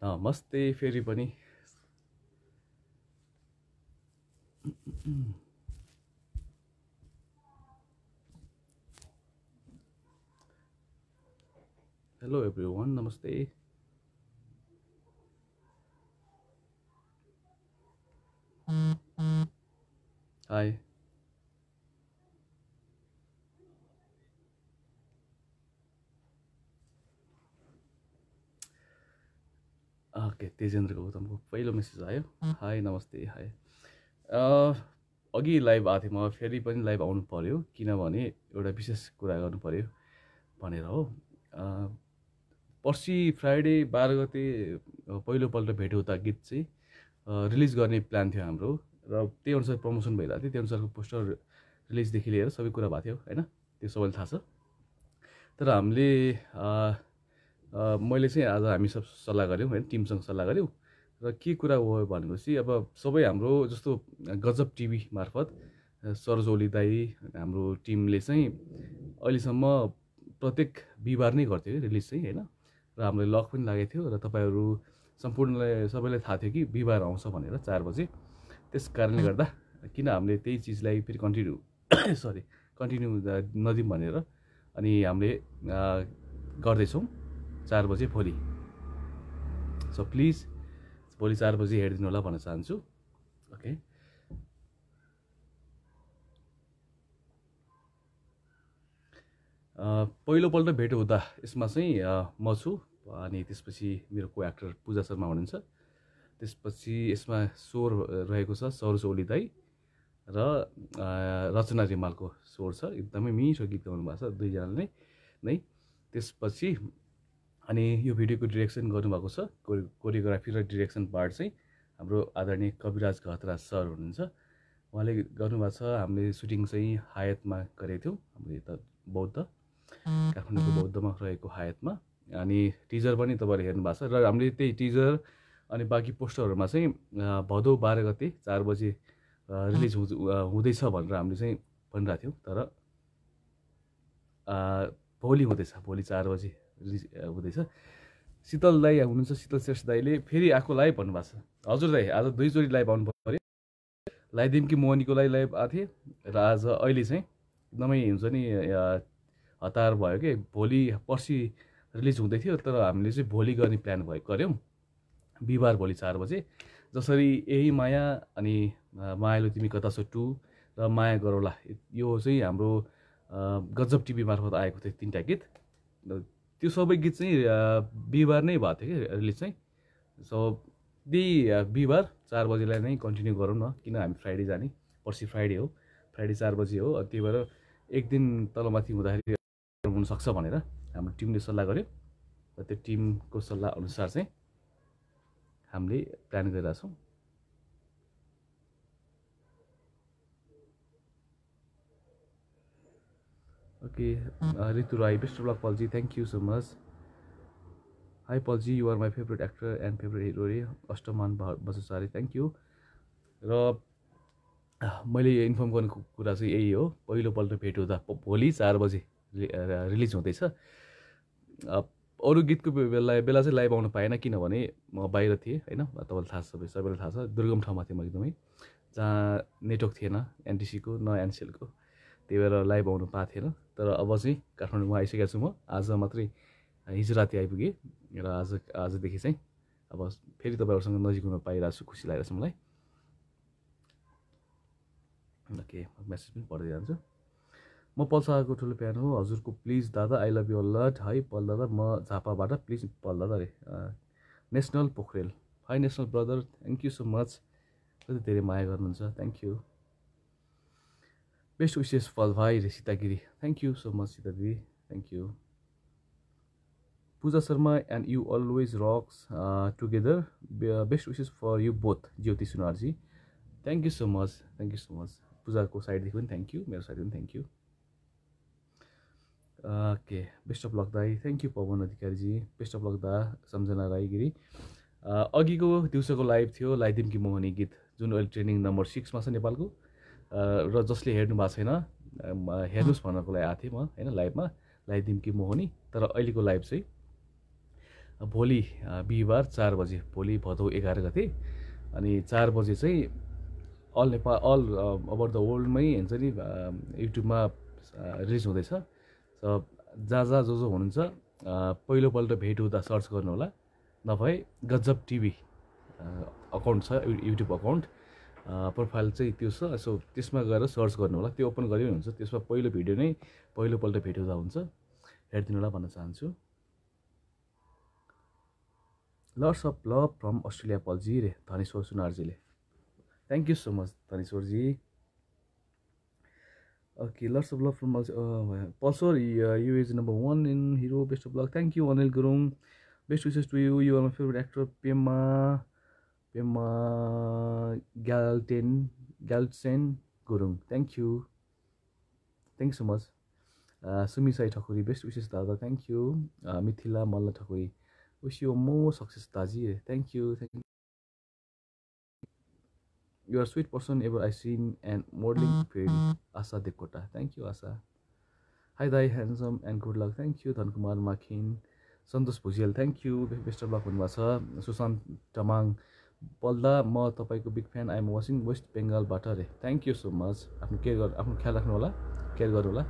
Namaste, fairy bunny. Hello, everyone. Namaste. Hi. Tejendra गौतमको पहिलो message आयो हाई नमस्ते हाई अघि लाइभ आएको थिएँ म फेरि पनि लाइभ आउनु पऱ्यो किनभने एउटा विशेष कुरा गर्नु पऱ्यो भनेर हो पर्सि फ्राइडे बाह्र गते पहिलोपल्ट भेट हुँदा गीत चाहिँ रिलिज गर्ने प्लान थियो हाम्रो र त्यही अनुसार प्रमोसन भइरहेको थियो त्यही अनुसारको पोस्टर रिलिजदेखि लिएर सबै कुरा भएको थियो होइन त्यो सबैलाई थाहा छ तर हामीले मैले चाहिँ आज हामी सब सल्लाह गऱ्यौँ होइन टिमसँग सल्लाह गऱ्यौँ र के कुरा हो भनेपछि अब सबै हाम्रो जस्तो गजब टिभी मार्फत सरजोली दाई हाम्रो टिमले चाहिँ अहिलेसम्म प्रत्येक बिहिबार नै गर्थ्यो रिलिज चाहिँ होइन र हामीले लक पनि लागेको थियो र तपाईँहरू सम्पूर्णलाई सबैलाई थाहा थियो कि बिहिबार आउँछ भनेर चार बजे त्यस कारणले गर्दा किन हामीले त्यही चिजलाई फेरि कन्टिन्यू सरी कन्टिन्यू नदिउँ भनेर अनि हामीले गर्दैछौँ चार बजे भोलि सो प्लिज भोलि चार बजी हेरिदिनु होला भन्न चाहन्छु ओके पहिलोपल्ट भेट हुँदा यसमा चाहिँ म छु अनि त्यसपछि मेरो को एक्टर पूजा शर्मा हुनुहुन्छ त्यसपछि यसमा स्वर रहेको छ सरोज ओली दाई र रचना रिमालको स्वर छ एकदमै मिठो गीत गाउनु भएको छ दुईजनाले नै त्यसपछि अनि यो भिडियोको डिरेक्सन गर्नुभएको छ कोरियोग्राफी र डिरेक्सन पार्ट चाहिँ हाम्रो आदरणीय कविराज घतरा सर हुनुहुन्छ उहाँले गर्नुभएको छ हामीले सुटिङ चाहिँ हायतमा गरेको थियौँ हाम्रो यता बौद्ध काठमाडौँको mm-hmm. बौद्धमा रहेको हायतमा अनि टिजर पनि तपाईँले हेर्नु भएको छ र हामीले त्यही टिजर अनि बाँकी पोस्टरहरूमा चाहिँ भदौ बाह्र गते चार बजे रिलिज हुँदैछ भनेर हामीले चाहिँ भनिरहेको थियौँ तर भोलि हुँदैछ भोलि चार बजी हुँदैछ शीतल दाई हुनुहुन्छ शीतल श्रेष्ठ दाईले फेरि आएको लाइभ भन्नुभएको छ हजुर दाई आज दुईचोटि लाइभ आउनु पऱ्यो कि मोहनीको लागि लाइभ आएको थिएँ र आज अहिले चाहिँ एकदमै हुन्छ नि हतार भयो कि भोलि पर्सि रिलिज हुँदै थियो तर हामीले चाहिँ भोलि गर्ने प्लान भयो गऱ्यौँ बिहिबार भोलि चार बजे जसरी यही माया अनि मायालु तिमी कता छौ टु र माया गरौला यो चाहिँ हाम्रो गजब टिभी मार्फत आएको थियो तिनवटा गीत त्यो सबै गीत चाहिँ बिहिबार नै भएको थियो कि रिलिज चाहिँ सो त्यही बिहिबार चार बजीलाई नै कन्टिन्यू गरौँ न किन हामी फ्राइडे जाने पर्सि फ्राइडे हो फ्राइडे चार बजी हो त्यही भएर एक दिन तलमाथि हुँदाखेरि हुनसक्छ भनेर हाम्रो टिमले सल्लाह गऱ्यो र त्यो टिमको सल्लाह अनुसार चाहिँ हामीले प्लान गरिरहेछौँ okay Ritu Rai best best Palji thank you so much hi Palji Hi, Palji. You are my favorite actor and favorite hero. Eh? Ashtaman Basasari. र uh, मैले यो इन्फर्म गर्नुको कुरा चाहिँ यही हो पहिलोपल्ट भेट हुँदा भोलि चार बजे रिलिज uh, हुँदैछ uh, अरू गीतको बेला बेला चाहिँ लाइभ आउनु पाएन किनभने म बाहिर थिएँ होइन तपाईँलाई थाहा छ सबै सबैलाई थाहा छ दुर्गम ठाउँमा थिएँ म एकदमै जहाँ नेटवर्क थिएन एनटिसीको न एनसिएलको त्यही भएर लाइभ आउनु पाएको थिएन तर अब चाहिँ काठमाडौँमा आइसकेको छु म आज मात्रै हिजो राति आइपुगेँ र आज आजदेखि चाहिँ अब फेरि तपाईँहरूसँग नजिक हुन पाइरहेको छु खुसी लागिरहेको छ मलाई ओके म्यासेज पनि पढ्दै जान्छु म पल्साको ठुलो प्यान हो हजुरको प्लिज दादा आई लभ यु लट है पल दादा म झापाबाट प्लिज पल दादा अरे National Pokharel hi National brother thank you so much कति धेरै माया गर्नुहुन्छ thank you best wishes Pal भाइ रे Sitagiri thank you so much Sita दिदी thank you Puja Sharma and you always rocks together best wishes for you both Jyoti Sunarji thank you so much thank you so much पूजाको साइडदेखि पनि thank you मेरो साइड पनि thank you okay best of luck दाई thank you Pawan Adhikariji best of luck दा सम्झना राई गिरी अघिको दिउँसोको live थियो लाइदिम कि मोहनी गीत जुन अहिले ट्रेनिङ नम्बर सिक्समा छ नेपालको र जसले हेर्नु भएको छैन हेर्नुहोस् भन्नको लागि आएको थिएँ म होइन लाइभमा म हो नि तर अहिलेको लाइभ चाहिँ भोलि बिहिबार चार बजे भोलि भदौ एघार गते अनि चार बजे चाहिँ all Nepal all over the वर्ल्डमै हुन्छ नि युट्युबमा रिलिज हुँदैछ र जहाँ जहाँ जो जो हुनुहुन्छ पहिलोपल्ट भेट हुँदा सर्च गर्नुहोला नभए गजब टिभी अकाउन्ट छ युट्युब अकाउन्ट प्रोफाइल चाहिँ त्यो छ सो त्यसमा गएर सर्च गर्नु होला त्यो ओपन गऱ्यो हुन्छ त्यसमा पहिलो भिडियो नै पहिलोपल्ट भिडियो हुँदा हुन्छ हेरिदिनु होला भन्न चाहन्छु lords of love from Australia Palji रे धनेश्वर सुनारजीले thank you so much Dhaneshwarji okay lords of love from Pulsar you is number one in hero best of luck thank you Anil Gurung best wishes to you you're my favourite actor Pema Pema Gyaltsen Gyalsen Gurung thank you thank so much Sumisai Thakuri best wishes दादा thank you Mithila Malla Thakuri wish you more success दाजी thank you thank you're sweet person ever I seen and modelling field Asha Devkota thank you Asha hi दाई handsome and good luck thank you Dhankumar Makhin Santosh Bhujel thank you best of luck हुनुभएको छ सुशान्त तमाङ पल्दा म तपाईँको big fan I'm watching West बेङ्गालबाट अरे thank you so much आफ्नो care गर्नु आफ्नो ख्याल राख्नु होला केयर गर्नु होला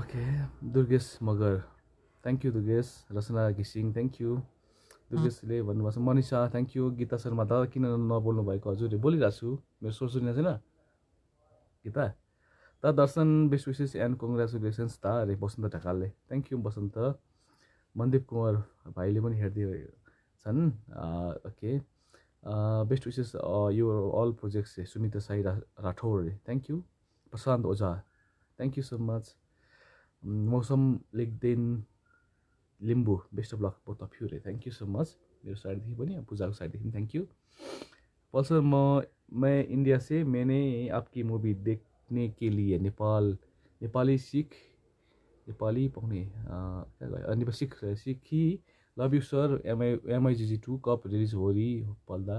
okay Durgesh Magar thank you Durgesh Rachana घिसिङ थ्याङ्क यू दुर्गेशले भन्नुभएको छ मनिषा थ्याङ्क यू गीता शर्मा दादा किन नबोल्नु भएको हजुरले बोलिरहेको छु मेरो सोच सोच्नु छैन गीता त दर्शन बेस्ट विशेष एन्ड कङ्ग्रेचुलेसन्स त अरे बसन्त ढकालले थ्याङ्क यू बसन्त मनदीप कुमार भाइले पनि हेरिदियो छन् ओके बेस्ट विसेस यो अल प्रोजेक्ट्स सुनिता साई रा Rathore thank you Prashant Ojha thank you so much Mausam Lekhden Limbu best of luck both of you रे थ्याङ्क यू सो मच मेरो साइडदेखि पनि पूजाको साइडदेखि थ्याङ्क यू पल्सर म म इंडिया से मैंने आपकी मुभी देख्ने के लिए नेपाल नेपाली सिख नेपाली पाउने नेपाल सिख सिखी लभ यु सर एमआई एमआइजिजी टू कप रिलिज होरी Palda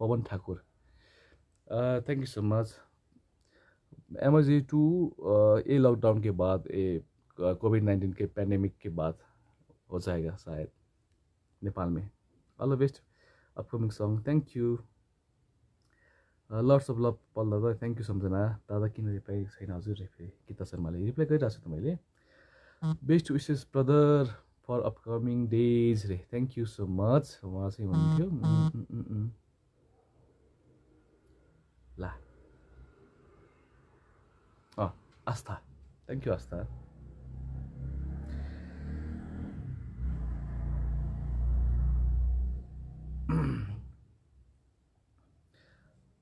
Pawan Thakur thank you so much एमआइजिजी टू ए लकडाउनकै के बाद ए कोभिड नाइन्टीन के के बाद हो जाएगा सायद नेपालमै all the best upcoming song thank you lords of love Palda त थ्याङ्क यू सम्झना दादा किन रिप्लाई छैन हजुर रिप्लाई गीता शर्माले रिप्लाई गरिरहेको छु त मैले best wishes brother for upcoming days रे थ्याङ्क यू सो मच उहाँ चाहिँ हुनुहुन्थ्यो ला आस्था थ्याङ्क यू आस्था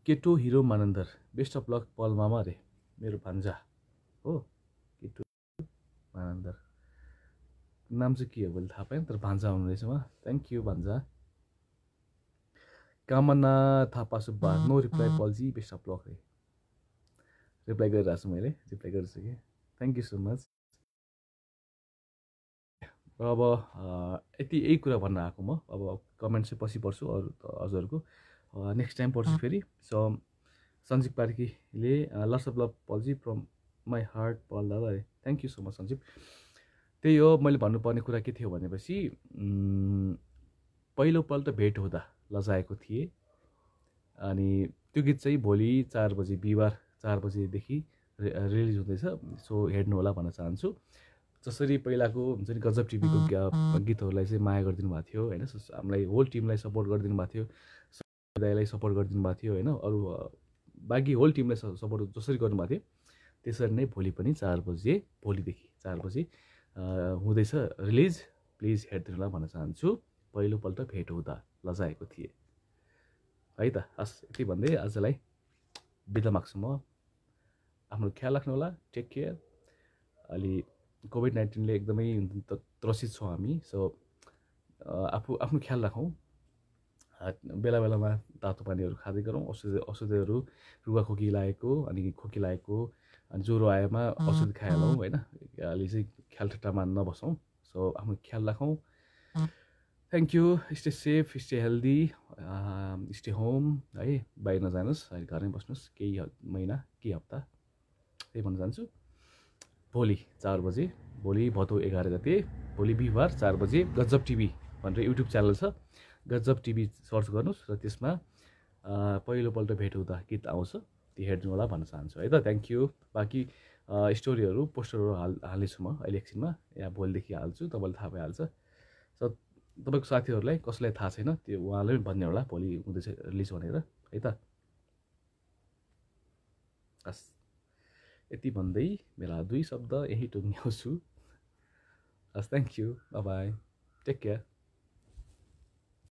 केटो hero Manandhar best of luck Pal मामा रे मेरो भान्जा हो केटो मानन्दर नाम चाहिँ के हो मैले थाहा पाएँ तर भान्जा हुनु रहेछ उहाँ थ्याङ्क यू भान्जा Kamana Thapa Subba no reply Palji best of luck है रिप्लाई गरिरहेको छु मैले रिप्लाई गरिसकेँ कि थ्याङ्क यू सो मच र अब यति यही कुरा भन्न आएको म अब कमेन्ट चाहिँ पछि पढ्छु अरू हजुरहरूको नेक्स्ट टाइम पढ्छु फेरि सो सञ्जीव पार्कीले lots of love Palji from my heart Pal दादा thank you so much Sanjeev त्यही हो मैले भन्नुपर्ने कुरा के थियो भनेपछि पहिलोपल्ट भेट हुँदा लजाएको थिएँ अनि त्यो गीत चाहिँ भोलि चार बजे बिहिबार चार बजेदेखि रि रिलिज हुँदैछ सो हेर्नुहोला भन्न चाहन्छु जसरी पहिलाको हुन्छ नि गजब टिभीको गीतहरूलाई चाहिँ माया गरिदिनु भएको थियो होइन हामीलाई होल टिमलाई सपोर्ट गरिदिनु भएको थियो दाईलाई सपोर्ट गरिदिनु भएको थियो होइन अरू बाँकी होल टिमलाई सपोर्ट जसरी गर्नुभएको थियो त्यसरी नै भोलि पनि चार बजे भोलिदेखि चार बजे हुँदैछ रिलिज प्लिज हेरिदिनु होला भन्न चाहन्छु पहिलोपल्ट भेट हुँदा लजाएको थिएँ है त हस् यति भन्दै आजलाई बिदा माग्छु म आफ्नो ख्याल राख्नु होला टेक केयर अलि कोभिड नाइन्टिनले एकदमै त्रसित छौँ हामी सो आफू आफ्नो ख्याल राखौँ बेला बेलामा तातो पानीहरू खाँदै गरौँ औषधि औषधिहरू रुवा खोकी लागेको अनि खोकी लागेको अनि ज्वरो आएमा औषधि खाइहालौँ होइन अलि चाहिँ ख्याल ठट्टामा नबसौँ सो आफ्नो ख्याल राखौँ thank you stay safe stay healthy stay home है बाहिर नजानुहोस् है घरमै बस्नुहोस् केही महिना केही हप्ता त्यही भन्न चाहन्छु भोलि चार बजे भोलि भदौ एघार गते भोलि बिहिबार चार बजे गजब टिभी भनेर युट्युब च्यानल छ गजब टिभी सर्च गर्नुहोस् र त्यसमा पहिलोपल्ट भेट हुँदा गीत आउँछ हेर्नु होला भन्न चाहन्छु है त थ्याङ्क यू बाँकी स्टोरीहरू पोस्टरहरू हाल हाल्नेछु म अहिले एकछिनमा या भोलिदेखि हाल्छु तपाईँले थाहा भइहाल्छ सो तपाईँको साथीहरूलाई कसैलाई थाहा छैन त्यो उहाँले पनि भन्ने होला भोलि हुँदैछ रिलिज भनेर है त हस् यति भन्दै मेरा दुई शब्द यहीँ टुङ्ग्याउँछु हस् thank you bye take care